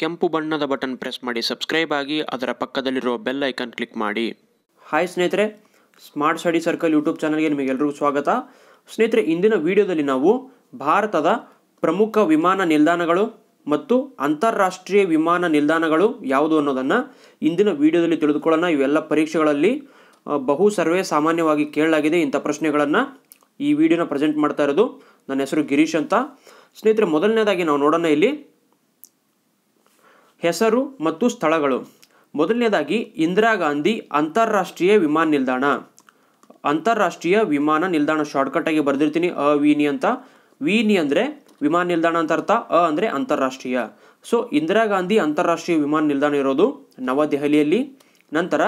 ಕೆಂಪು ಬಣ್ಣದ button press ಮಾಡಿ ಸಬ್ಸ್ಕ್ರೈಬ್ ಆಗಿ ಅದರ ಪಕ್ಕದಲ್ಲಿರುವ ಬೆಲ್ ಐಕನ್ ಕ್ಲಿಕ್ ಮಾಡಿ ಹಾಯ್ ಸ್ನೇಹಿತರೆ ಸ್ಮಾರ್ಟ್ ಸ್ಟಡಿ ಸರ್ಕಲ್ ಯೂಟ್ಯೂಬ್ ಚಾನಲ್ಗೆ ನಿಮಗೆಲ್ಲರಿಗೂ ಸ್ವಾಗತ ಸ್ನೇಹಿತರೆ ಇಂದಿನ ವಿಡಿಯೋದಲ್ಲಿ ನಾವು ಭಾರತದ ಪ್ರಮುಖ ವಿಮಾನ ನಿಲ್ದಾಣಗಳು ಮತ್ತು ಅಂತಾರಾಷ್ಟ್ರೀಯ ವಿಮಾನ ನಿಲ್ದಾಣಗಳು ಯಾವುದು ಅನ್ನೋದನ್ನು ಇಂದಿನ ವಿಡಿಯೋದಲ್ಲಿ ತಿಳಿದುಕೊಳ್ಳೋಣ ಇವೆಲ್ಲ ಪರೀಕ್ಷೆಗಳಲ್ಲಿ ಬಹು ಸರ್ವೇ ಸಾಮಾನ್ಯವಾಗಿ ಕೇಳಲಾಗಿದೆ ಇಂಥ ಪ್ರಶ್ನೆಗಳನ್ನು ಈ ವಿಡಿಯೋನ ಪ್ರೆಸೆಂಟ್ ಮಾಡ್ತಾ ಇರೋದು ನನ್ನ ಹೆಸರು ಗಿರೀಶ್ ಅಂತ ಸ್ನೇಹಿತರೆ ಮೊದಲನೇದಾಗಿ ನಾವು ನೋಡೋಣ ಇಲ್ಲಿ ಹೆಸರು ಮತ್ತು ಸ್ಥಳಗಳು ಮೊದಲನೇದಾಗಿ ಇಂದಿರಾ ಗಾಂಧಿ ಅಂತಾರಾಷ್ಟ್ರೀಯ ವಿಮಾನ ನಿಲ್ದಾಣ ಅಂತಾರಾಷ್ಟ್ರೀಯ ವಿಮಾನ ನಿಲ್ದಾಣ ಆಗಿ ಬರೆದಿರ್ತೀನಿ ಅ ವಿನಿ ಅಂತ ವಿನಿ ಅಂದರೆ ವಿಮಾನ ನಿಲ್ದಾಣ ಅಂತ ಅರ್ಥ ಅ ಅಂದರೆ ಅಂತಾರಾಷ್ಟ್ರೀಯ ಸೊ ಇಂದಿರಾ ಗಾಂಧಿ ಅಂತಾರಾಷ್ಟ್ರೀಯ ವಿಮಾನ ನಿಲ್ದಾಣ ಇರೋದು ನವದೆಹಲಿಯಲ್ಲಿ ನಂತರ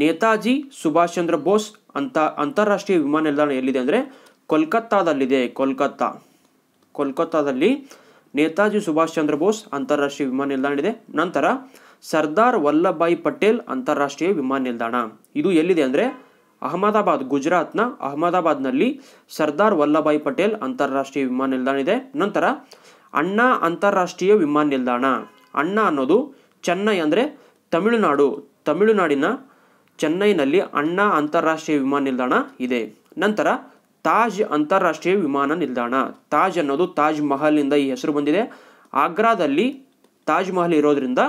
ನೇತಾಜಿ ಸುಭಾಷ್ ಚಂದ್ರ ಬೋಸ್ ಅಂತ ಅಂತಾರಾಷ್ಟ್ರೀಯ ವಿಮಾನ ನಿಲ್ದಾಣ ಎಲ್ಲಿದೆ ಅಂದರೆ ಕೋಲ್ಕತ್ತಾದಲ್ಲಿದೆ ಕೋಲ್ಕತ್ತಾ ಕೋಲ್ಕತ್ತಾದಲ್ಲಿ ನೇತಾಜಿ ಸುಭಾಷ್ ಚಂದ್ರ ಬೋಸ್ ಅಂತಾರಾಷ್ಟ್ರೀಯ ವಿಮಾನ ನಿಲ್ದಾಣ ಇದೆ ನಂತರ ಸರ್ದಾರ್ ವಲ್ಲಭಾಯಿ ಪಟೇಲ್ ಅಂತಾರಾಷ್ಟ್ರೀಯ ವಿಮಾನ ನಿಲ್ದಾಣ ಇದು ಎಲ್ಲಿದೆ ಅಂದರೆ ಅಹಮದಾಬಾದ್ ಗುಜರಾತ್ನ ಅಹಮದಾಬಾದ್ನಲ್ಲಿ ಸರ್ದಾರ್ ವಲ್ಲಭಾಯಿ ಪಟೇಲ್ ಅಂತಾರಾಷ್ಟ್ರೀಯ ವಿಮಾನ ನಿಲ್ದಾಣ ಇದೆ ನಂತರ ಅಣ್ಣಾ ಅಂತಾರಾಷ್ಟ್ರೀಯ ವಿಮಾನ ನಿಲ್ದಾಣ ಅಣ್ಣಾ ಅನ್ನೋದು ಚೆನ್ನೈ ಅಂದರೆ ತಮಿಳುನಾಡು ತಮಿಳುನಾಡಿನ ಚೆನ್ನೈನಲ್ಲಿ ಅಣ್ಣಾ ಅಂತಾರಾಷ್ಟ್ರೀಯ ವಿಮಾನ ನಿಲ್ದಾಣ ಇದೆ ನಂತರ ತಾಜ್ ಅಂತಾರಾಷ್ಟ್ರೀಯ ವಿಮಾನ ನಿಲ್ದಾಣ ತಾಜ್ ಅನ್ನೋದು ತಾಜ್ ಮಹಲ್ನಿಂದ ಈ ಹೆಸರು ಬಂದಿದೆ ಆಗ್ರಾದಲ್ಲಿ ತಾಜ್ ಮಹಲ್ ಇರೋದ್ರಿಂದ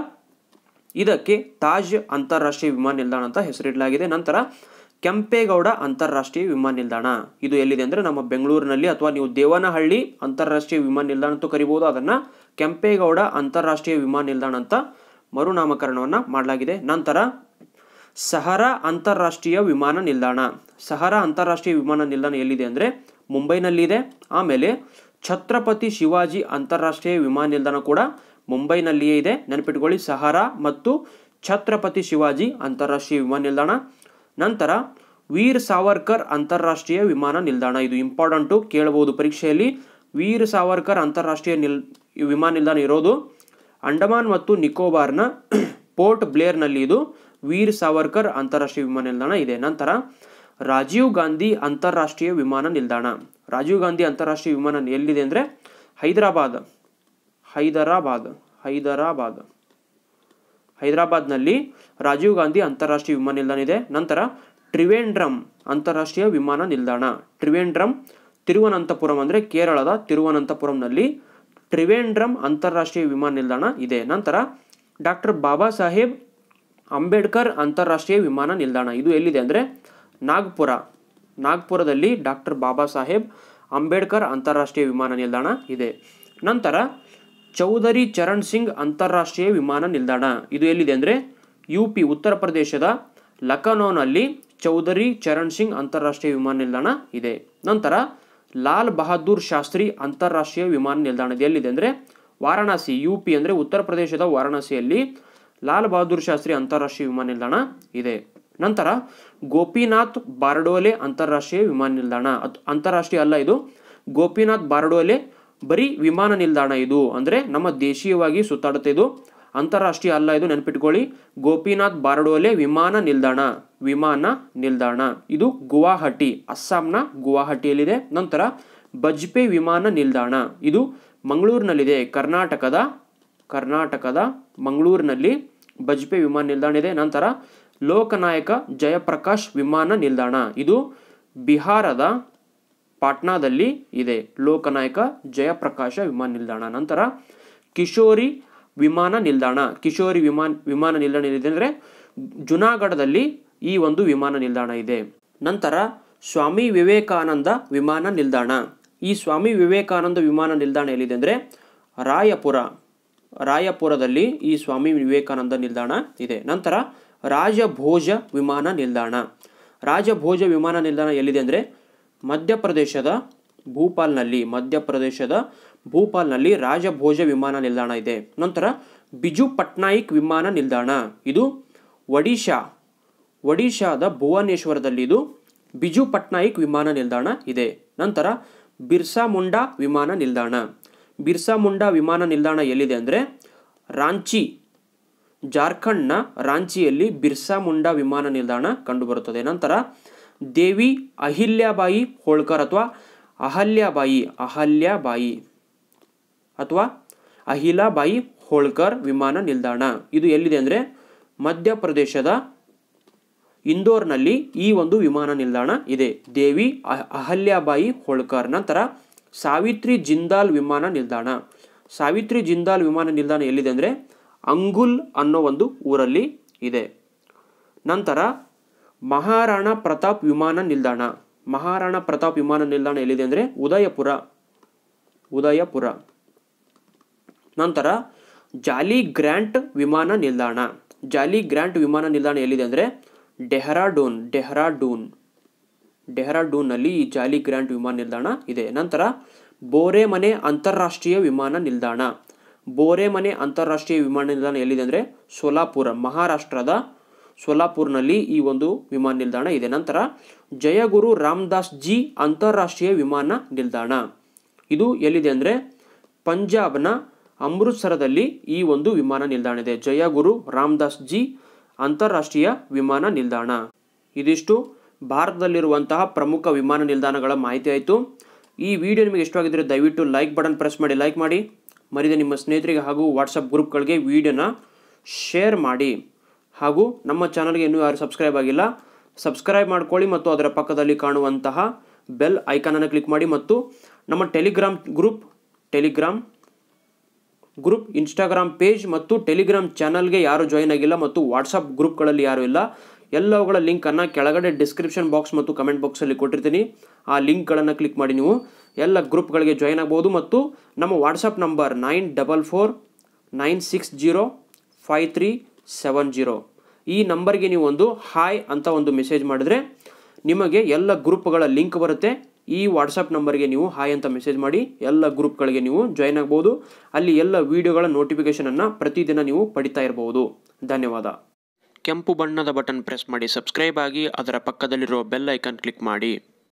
ಇದಕ್ಕೆ ತಾಜ್ ಅಂತಾರಾಷ್ಟ್ರೀಯ ವಿಮಾನ ನಿಲ್ದಾಣ ಅಂತ ಹೆಸರಿಡಲಾಗಿದೆ ನಂತರ ಕೆಂಪೇಗೌಡ ಅಂತಾರಾಷ್ಟ್ರೀಯ ವಿಮಾನ ನಿಲ್ದಾಣ ಇದು ಎಲ್ಲಿದೆ ಅಂದರೆ ನಮ್ಮ ಬೆಂಗಳೂರಿನಲ್ಲಿ ಅಥವಾ ನೀವು ದೇವನಹಳ್ಳಿ ಅಂತಾರಾಷ್ಟ್ರೀಯ ವಿಮಾನ ನಿಲ್ದಾಣ ಅಂತ ಕರಿಬೋದು ಅದನ್ನು ಕೆಂಪೇಗೌಡ ಅಂತಾರಾಷ್ಟ್ರೀಯ ವಿಮಾನ ನಿಲ್ದಾಣ ಅಂತ ಮರುನಾಮಕರಣವನ್ನು ಮಾಡಲಾಗಿದೆ ನಂತರ ಸಹರ ಅಂತಾರಾಷ್ಟ್ರೀಯ ವಿಮಾನ ನಿಲ್ದಾಣ ಸಹರಾ ಅಂತಾರಾಷ್ಟ್ರೀಯ ವಿಮಾನ ನಿಲ್ದಾಣ ಎಲ್ಲಿದೆ ಅಂದರೆ ಮುಂಬೈನಲ್ಲಿದೆ ಆಮೇಲೆ ಛತ್ರಪತಿ ಶಿವಾಜಿ ಅಂತಾರಾಷ್ಟ್ರೀಯ ವಿಮಾನ ನಿಲ್ದಾಣ ಕೂಡ ಮುಂಬೈನಲ್ಲಿಯೇ ಇದೆ ನೆನಪಿಟ್ಕೊಳ್ಳಿ ಸಹಾರಾ ಮತ್ತು ಛತ್ರಪತಿ ಶಿವಾಜಿ ಅಂತಾರಾಷ್ಟ್ರೀಯ ವಿಮಾನ ನಿಲ್ದಾಣ ನಂತರ ವೀರ್ ಸಾವರ್ಕರ್ ಅಂತಾರಾಷ್ಟ್ರೀಯ ವಿಮಾನ ನಿಲ್ದಾಣ ಇದು ಇಂಪಾರ್ಟೆಂಟು ಕೇಳಬಹುದು ಪರೀಕ್ಷೆಯಲ್ಲಿ ವೀರ್ ಸಾವರ್ಕರ್ ಅಂತಾರಾಷ್ಟ್ರೀಯ ನಿಲ್ ವಿಮಾನ ನಿಲ್ದಾಣ ಇರೋದು ಅಂಡಮಾನ್ ಮತ್ತು ನಿಕೋಬಾರ್ನ ಪೋರ್ಟ್ ಬ್ಲೇರ್ನಲ್ಲಿ ಇದು ವೀರ್ ಸಾವರ್ಕರ್ ಅಂತಾರಾಷ್ಟ್ರೀಯ ವಿಮಾನ ನಿಲ್ದಾಣ ಇದೆ ನಂತರ ರಾಜೀವ್ ಗಾಂಧಿ ಅಂತಾರಾಷ್ಟ್ರೀಯ ವಿಮಾನ ನಿಲ್ದಾಣ ರಾಜೀವ್ ಗಾಂಧಿ ಅಂತಾರಾಷ್ಟ್ರೀಯ ವಿಮಾನ ಎಲ್ಲಿದೆ ಅಂದರೆ ಹೈದರಾಬಾದ್ ಹೈದರಾಬಾದ್ ಹೈದರಾಬಾದ್ ಹೈದರಾಬಾದ್ನಲ್ಲಿ ರಾಜೀವ್ ಗಾಂಧಿ ಅಂತಾರಾಷ್ಟ್ರೀಯ ವಿಮಾನ ನಿಲ್ದಾಣ ಇದೆ ನಂತರ ತ್ರಿವೇಂಡ್ರಮ್ ಅಂತಾರಾಷ್ಟ್ರೀಯ ವಿಮಾನ ನಿಲ್ದಾಣ ತ್ರಿವೇಂಡ್ರಮ್ ತಿರುವನಂತಪುರಂ ಅಂದರೆ ಕೇರಳದ ತಿರುವನಂತಪುರಂನಲ್ಲಿ ತ್ರಿವೇಂಡ್ರಮ್ ಅಂತಾರಾಷ್ಟ್ರೀಯ ವಿಮಾನ ನಿಲ್ದಾಣ ಇದೆ ನಂತರ ಡಾಕ್ಟರ್ ಬಾಬಾ ಸಾಹೇಬ್ ಅಂಬೇಡ್ಕರ್ ಅಂತಾರಾಷ್ಟ್ರೀಯ ವಿಮಾನ ನಿಲ್ದಾಣ ಇದು ಎಲ್ಲಿದೆ ಅಂದರೆ ನಾಗ್ಪುರ ನಾಗ್ಪುರದಲ್ಲಿ ಡಾಕ್ಟರ್ ಬಾಬಾ ಸಾಹೇಬ್ ಅಂಬೇಡ್ಕರ್ ಅಂತಾರಾಷ್ಟ್ರೀಯ ವಿಮಾನ ನಿಲ್ದಾಣ ಇದೆ ನಂತರ ಚೌಧರಿ ಚರಣ್ ಸಿಂಗ್ ಅಂತಾರಾಷ್ಟ್ರೀಯ ವಿಮಾನ ನಿಲ್ದಾಣ ಇದು ಎಲ್ಲಿದೆ ಅಂದರೆ ಯು ಪಿ ಉತ್ತರ ಪ್ರದೇಶದ ಲಖನೌನಲ್ಲಿ ಚೌಧರಿ ಚರಣ್ ಸಿಂಗ್ ಅಂತಾರಾಷ್ಟ್ರೀಯ ವಿಮಾನ ನಿಲ್ದಾಣ ಇದೆ ನಂತರ ಲಾಲ್ ಬಹದ್ದೂರ್ ಶಾಸ್ತ್ರಿ ಅಂತಾರಾಷ್ಟ್ರೀಯ ವಿಮಾನ ನಿಲ್ದಾಣ ಇದೆ ಎಲ್ಲಿದೆ ಅಂದರೆ ವಾರಾಣಸಿ ಯು ಪಿ ಅಂದರೆ ಉತ್ತರ ಪ್ರದೇಶದ ವಾರಾಣಸಿಯಲ್ಲಿ ಲಾಲ್ ಬಹದ್ದೂರ್ ಶಾಸ್ತ್ರಿ ಅಂತಾರಾಷ್ಟ್ರೀಯ ವಿಮಾನ ನಿಲ್ದಾಣ ಇದೆ ನಂತರ ಗೋಪಿನಾಥ್ ಬಾರ್ಡೋಲೆ ಅಂತಾರಾಷ್ಟ್ರೀಯ ವಿಮಾನ ನಿಲ್ದಾಣ ಅಂತಾರಾಷ್ಟ್ರೀಯ ಅಲ್ಲ ಇದು ಗೋಪಿನಾಥ್ ಬಾರ್ಡೋಲೆ ಬರೀ ವಿಮಾನ ನಿಲ್ದಾಣ ಇದು ಅಂದರೆ ನಮ್ಮ ದೇಶೀಯವಾಗಿ ಸುತ್ತಾಡುತ್ತೆ ಇದು ಅಂತಾರಾಷ್ಟ್ರೀಯ ಅಲ್ಲ ಇದು ನೆನಪಿಟ್ಕೊಳ್ಳಿ ಗೋಪಿನಾಥ್ ಬಾರ್ಡೋಲೆ ವಿಮಾನ ನಿಲ್ದಾಣ ವಿಮಾನ ನಿಲ್ದಾಣ ಇದು ಗುವಾಹಟಿ ಅಸ್ಸಾಂನ ಗುವಾಹಟಿಯಲ್ಲಿದೆ ನಂತರ ಬಜ್ಪೆ ವಿಮಾನ ನಿಲ್ದಾಣ ಇದು ಮಂಗಳೂರಿನಲ್ಲಿದೆ ಕರ್ನಾಟಕದ ಕರ್ನಾಟಕದ ಮಂಗಳೂರಿನಲ್ಲಿ ಬಜ್ಪೆ ವಿಮಾನ ನಿಲ್ದಾಣ ಇದೆ ನಂತರ ಲೋಕನಾಯಕ ಜಯಪ್ರಕಾಶ್ ವಿಮಾನ ನಿಲ್ದಾಣ ಇದು ಬಿಹಾರದ ಪಾಟ್ನಾದಲ್ಲಿ ಇದೆ ಲೋಕನಾಯಕ ಜಯಪ್ರಕಾಶ ವಿಮಾನ ನಿಲ್ದಾಣ ನಂತರ ಕಿಶೋರಿ ವಿಮಾನ ನಿಲ್ದಾಣ ಕಿಶೋರಿ ವಿಮಾನ ವಿಮಾನ ನಿಲ್ದಾಣ ಏನಿದೆ ಅಂದರೆ ಜುನಾಗಢದಲ್ಲಿ ಈ ಒಂದು ವಿಮಾನ ನಿಲ್ದಾಣ ಇದೆ ನಂತರ ಸ್ವಾಮಿ ವಿವೇಕಾನಂದ ವಿಮಾನ ನಿಲ್ದಾಣ ಈ ಸ್ವಾಮಿ ವಿವೇಕಾನಂದ ವಿಮಾನ ನಿಲ್ದಾಣ ಎಲ್ಲಿದೆ ಅಂದರೆ ರಾಯಪುರ ರಾಯಪುರದಲ್ಲಿ ಈ ಸ್ವಾಮಿ ವಿವೇಕಾನಂದ ನಿಲ್ದಾಣ ಇದೆ ನಂತರ ರಾಜಭೋಜ ವಿಮಾನ ನಿಲ್ದಾಣ ರಾಜಭೋಜ ವಿಮಾನ ನಿಲ್ದಾಣ ಎಲ್ಲಿದೆ ಅಂದರೆ ಮಧ್ಯಪ್ರದೇಶದ ಭೂಪಾಲ್ನಲ್ಲಿ ಮಧ್ಯಪ್ರದೇಶದ ಭೂಪಾಲ್ನಲ್ಲಿ ರಾಜಭೋಜ ವಿಮಾನ ನಿಲ್ದಾಣ ಇದೆ ನಂತರ ಬಿಜು ಪಟ್ನಾಯಿಕ್ ವಿಮಾನ ನಿಲ್ದಾಣ ಇದು ಒಡಿಶಾ ಒಡಿಶಾದ ಭುವನೇಶ್ವರದಲ್ಲಿ ಇದು ಬಿಜು ಪಟ್ನಾಯಿಕ್ ವಿಮಾನ ನಿಲ್ದಾಣ ಇದೆ ನಂತರ ಬಿರ್ಸಾ ಮುಂಡಾ ವಿಮಾನ ನಿಲ್ದಾಣ ಬಿರ್ಸಾ ಮುಂಡಾ ವಿಮಾನ ನಿಲ್ದಾಣ ಎಲ್ಲಿದೆ ಅಂದರೆ ರಾಂಚಿ ಜಾರ್ಖಂಡ್ನ ರಾಂಚಿಯಲ್ಲಿ ಬಿರ್ಸಾ ಮುಂಡಾ ವಿಮಾನ ನಿಲ್ದಾಣ ಕಂಡುಬರುತ್ತದೆ ನಂತರ ದೇವಿ ಅಹಿಲ್ಯಾಬಾಯಿ ಹೋಳ್ಕರ್ ಅಥವಾ ಅಹಲ್ಯಾಬಾಯಿ ಅಹಲ್ಯಾಬಾಯಿ ಅಥವಾ ಅಹಿಲಾಬಾಯಿ ಹೋಳ್ಕರ್ ವಿಮಾನ ನಿಲ್ದಾಣ ಇದು ಎಲ್ಲಿದೆ ಅಂದರೆ ಮಧ್ಯಪ್ರದೇಶದ ಇಂದೋರ್ನಲ್ಲಿ ಈ ಒಂದು ವಿಮಾನ ನಿಲ್ದಾಣ ಇದೆ ದೇವಿ ಅಹಲ್ಯಾಬಾಯಿ ಹೋಳ್ಕರ್ ನಂತರ ಸಾವಿತ್ರಿ ಜಿಂದಾಲ್ ವಿಮಾನ ನಿಲ್ದಾಣ ಸಾವಿತ್ರಿ ಜಿಂದಾಲ್ ವಿಮಾನ ನಿಲ್ದಾಣ ಎಲ್ಲಿದೆ ಅಂದರೆ ಅಂಗುಲ್ ಅನ್ನೋ ಒಂದು ಊರಲ್ಲಿ ಇದೆ ನಂತರ ಮಹಾರಾಣಾ ಪ್ರತಾಪ್ ವಿಮಾನ ನಿಲ್ದಾಣ ಮಹಾರಾಣಾ ಪ್ರತಾಪ್ ವಿಮಾನ ನಿಲ್ದಾಣ ಎಲ್ಲಿದೆ ಅಂದರೆ ಉದಯಪುರ ಉದಯಪುರ ನಂತರ ಜಾಲಿ ಗ್ರ್ಯಾಂಟ್ ವಿಮಾನ ನಿಲ್ದಾಣ ಜಾಲಿ ಗ್ರ್ಯಾಂಟ್ ವಿಮಾನ ನಿಲ್ದಾಣ ಎಲ್ಲಿದೆ ಅಂದರೆ ಡೆಹ್ರಾಡೂನ್ ಡೆಹ್ರಾಡೂನ್ ಡೆಹ್ರಾಡೂನ್ನಲ್ಲಿ ಈ ಜಾಲಿ ಗ್ರ್ಯಾಂಟ್ ವಿಮಾನ ನಿಲ್ದಾಣ ಇದೆ ನಂತರ ಬೋರೆಮನೆ ಅಂತಾರಾಷ್ಟ್ರೀಯ ವಿಮಾನ ನಿಲ್ದಾಣ ಬೋರೆಮನೆ ಅಂತಾರಾಷ್ಟ್ರೀಯ ವಿಮಾನ ನಿಲ್ದಾಣ ಎಲ್ಲಿದೆ ಅಂದರೆ ಸೋಲಾಪುರ ಮಹಾರಾಷ್ಟ್ರದ ಸೋಲಾಪುರ್ನಲ್ಲಿ ಈ ಒಂದು ವಿಮಾನ ನಿಲ್ದಾಣ ಇದೆ ನಂತರ ಜಯಗುರು ರಾಮದಾಸ್ ಜಿ ಅಂತಾರಾಷ್ಟ್ರೀಯ ವಿಮಾನ ನಿಲ್ದಾಣ ಇದು ಎಲ್ಲಿದೆ ಅಂದರೆ ಪಂಜಾಬ್ನ ಅಮೃತ್ಸರದಲ್ಲಿ ಈ ಒಂದು ವಿಮಾನ ನಿಲ್ದಾಣ ಇದೆ ಜಯಗುರು ರಾಮದಾಸ್ ಜಿ ಅಂತಾರಾಷ್ಟ್ರೀಯ ವಿಮಾನ ನಿಲ್ದಾಣ ಇದಿಷ್ಟು ಭಾರತದಲ್ಲಿರುವಂತಹ ಪ್ರಮುಖ ವಿಮಾನ ನಿಲ್ದಾಣಗಳ ಮಾಹಿತಿ ಆಯಿತು ಈ ವಿಡಿಯೋ ನಿಮಗೆ ಇಷ್ಟವಾಗಿದ್ದರೆ ದಯವಿಟ್ಟು ಲೈಕ್ ಬಟನ್ ಪ್ರೆಸ್ ಮಾಡಿ ಲೈಕ್ ಮಾಡಿ ಮರಿದೆ ನಿಮ್ಮ ಸ್ನೇಹಿತರಿಗೆ ಹಾಗೂ ವಾಟ್ಸಪ್ ಗ್ರೂಪ್ಗಳಿಗೆ ವಿಡಿಯೋನ ಶೇರ್ ಮಾಡಿ ಹಾಗೂ ನಮ್ಮ ಚಾನಲ್ಗೆ ಇನ್ನೂ ಯಾರು ಸಬ್ಸ್ಕ್ರೈಬ್ ಆಗಿಲ್ಲ ಸಬ್ಸ್ಕ್ರೈಬ್ ಮಾಡ್ಕೊಳ್ಳಿ ಮತ್ತು ಅದರ ಪಕ್ಕದಲ್ಲಿ ಕಾಣುವಂತಹ ಬೆಲ್ ಐಕಾನನ್ನು ಕ್ಲಿಕ್ ಮಾಡಿ ಮತ್ತು ನಮ್ಮ Telegram group Telegram group Instagram page ಮತ್ತು ಟೆಲಿಗ್ರಾಮ್ ಚಾನಲ್ಗೆ ಯಾರು ಜಾಯಿನ್ ಆಗಿಲ್ಲ ಮತ್ತು ವಾಟ್ಸಪ್ ಗ್ರೂಪ್ಗಳಲ್ಲಿ ಯಾರು ಇಲ್ಲ ಎಲ್ಲವುಗಳ ಲಿಂಕನ್ನು ಕೆಳಗಡೆ ಡಿಸ್ಕ್ರಿಪ್ಷನ್ ಬಾಕ್ಸ್ ಮತ್ತು ಕಮೆಂಟ್ ಬಾಕ್ಸಲ್ಲಿ ಕೊಟ್ಟಿರ್ತೀನಿ ಆ ಲಿಂಕ್ಗಳನ್ನು ಕ್ಲಿಕ್ ಮಾಡಿ ನೀವು ಎಲ್ಲ ಗ್ರೂಪ್ಗಳಿಗೆ ಜಾಯಿನ್ ಆಗ್ಬೋದು ಮತ್ತು ನಮ್ಮ WhatsApp number nine double four nine six zero five three seven zero ಈ ನಂಬರ್ಗೆ ನೀವು ಒಂದು ಹಾಯ್ ಅಂತ ಒಂದು ಮೆಸೇಜ್ ಮಾಡಿದ್ರೆ ನಿಮಗೆ ಎಲ್ಲ ಗ್ರೂಪ್ಗಳ ಲಿಂಕ್ ಬರುತ್ತೆ ಈ ವಾಟ್ಸಪ್ ನಂಬರ್ಗೆ ನೀವು ಹಾಯ್ ಅಂತ ಮೆಸೇಜ್ ಮಾಡಿ ಎಲ್ಲ ಗ್ರೂಪ್ಗಳಿಗೆ ನೀವು ಜಾಯ್ನ್ ಆಗ್ಬೋದು ಅಲ್ಲಿ ಎಲ್ಲ ವೀಡಿಯೋಗಳ ನೋಟಿಫಿಕೇಷನನ್ನು ಪ್ರತಿದಿನ ನೀವು ಪಡಿತಾ ಇರಬಹುದು ಧನ್ಯವಾದ ಕೆಂಪು ಬಣ್ಣದ ಬಟನ್ ಪ್ರೆಸ್ ಮಾಡಿ ಸಬ್ಸ್ಕ್ರೈಬ್ ಆಗಿ ಅದರ ಪಕ್ಕದಲ್ಲಿರುವ ಬೆಲ್ ಐಕನ್ ಕ್ಲಿಕ್ ಮಾಡಿ